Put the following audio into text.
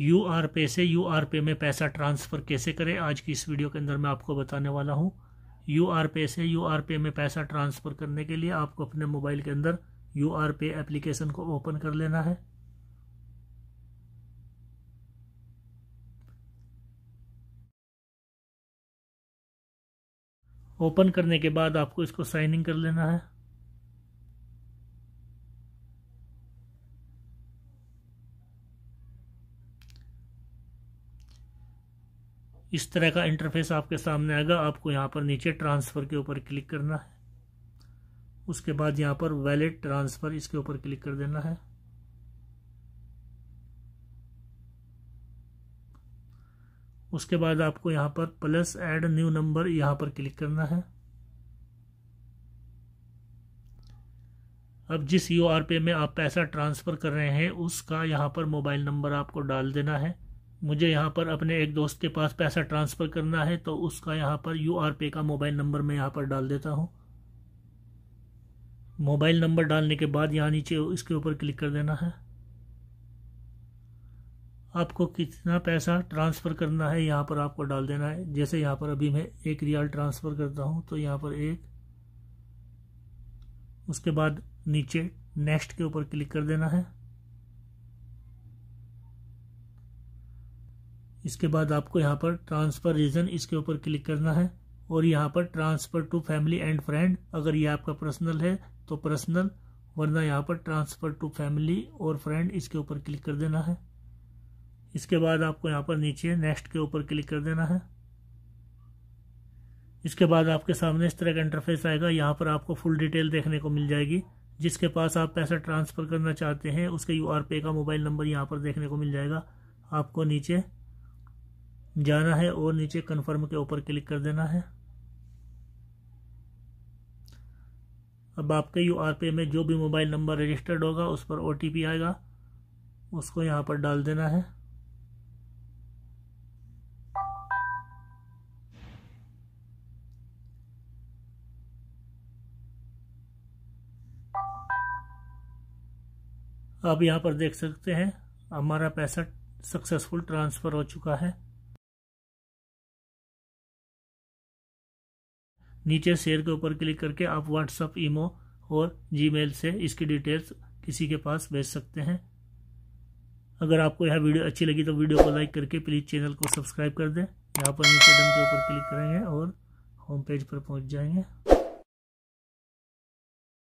you R पे से you R पे में पैसा ट्रांसफ़र कैसे करें आज की इस वीडियो के अंदर मैं आपको बताने वाला हूँ यू आर पे से यू आर पे में पैसा ट्रांसफ़र करने के लिए आपको अपने मोबाइल के अंदर यू आर पे एप्लीकेशन को ओपन कर लेना है ओपन करने के बाद आपको इसको साइन इन कर लेना है इस तरह का इंटरफेस आपके सामने आएगा आपको यहाँ पर नीचे ट्रांसफ़र के ऊपर क्लिक करना है उसके बाद यहाँ पर वैलेट ट्रांसफ़र इसके ऊपर क्लिक कर देना है उसके बाद आपको यहाँ पर प्लस ऐड न्यू नंबर यहाँ पर क्लिक करना है अब जिस यू आर पे में आप पैसा ट्रांसफ़र कर रहे हैं उसका यहाँ पर मोबाइल नंबर आपको डाल देना है मुझे यहाँ पर अपने एक दोस्त के पास पैसा ट्रांसफ़र करना है तो उसका यहाँ पर यू आर पे का मोबाइल नंबर मैं यहाँ पर डाल देता हूँ मोबाइल नंबर डालने के बाद यहाँ नीचे इसके ऊपर क्लिक कर देना है आपको कितना पैसा ट्रांसफ़र करना है यहाँ पर आपको डाल देना है जैसे यहाँ पर अभी मैं एक रियाल ट्रांसफ़र करता हूँ तो यहाँ पर एक उसके बाद नीचे नेक्स्ट के ऊपर क्लिक कर देना है इसके बाद आपको यहाँ पर ट्रांसफ़र रीज़न इसके ऊपर क्लिक करना है और यहाँ पर transfer to family and friend अगर ये आपका पर्सनल है तो पर्सनल वरना यहाँ पर ट्रांसफ़र टू फैमिली और फ्रेंड इसके ऊपर क्लिक कर देना है इसके बाद आपको यहाँ पर नीचे नेक्स्ट के ऊपर क्लिक कर देना है इसके बाद आपके सामने इस तरह का इंटरफेस आएगा यहाँ पर आपको फुल डिटेल देखने को मिल जाएगी जिसके पास आप पैसा ट्रांसफ़र करना चाहते हैं उसके यू आर पे का मोबाइल नंबर यहाँ पर देखने को मिल जाएगा आपको नीचे जाना है और नीचे कन्फर्म के ऊपर क्लिक कर देना है अब आपके यू आर पे में जो भी मोबाइल नंबर रजिस्टर्ड होगा उस पर ओ आएगा उसको यहाँ पर डाल देना है आप यहाँ पर देख सकते हैं हमारा पैसा सक्सेसफुल ट्रांसफ़र हो चुका है नीचे शेयर के ऊपर क्लिक करके आप व्हाट्सअप ईमो और जीमेल से इसकी डिटेल्स किसी के पास भेज सकते हैं अगर आपको यह वीडियो अच्छी लगी तो वीडियो को लाइक करके प्लीज़ चैनल को सब्सक्राइब कर दें यहाँ पर नीचे डम के ऊपर क्लिक करेंगे और होम पेज पर पहुँच जाएंगे